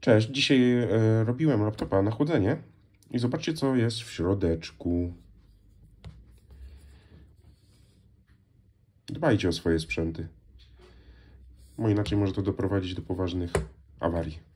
Cześć, dzisiaj e, robiłem laptopa na chłodzenie i zobaczcie co jest w środeczku. Dbajcie o swoje sprzęty, bo inaczej może to doprowadzić do poważnych awarii.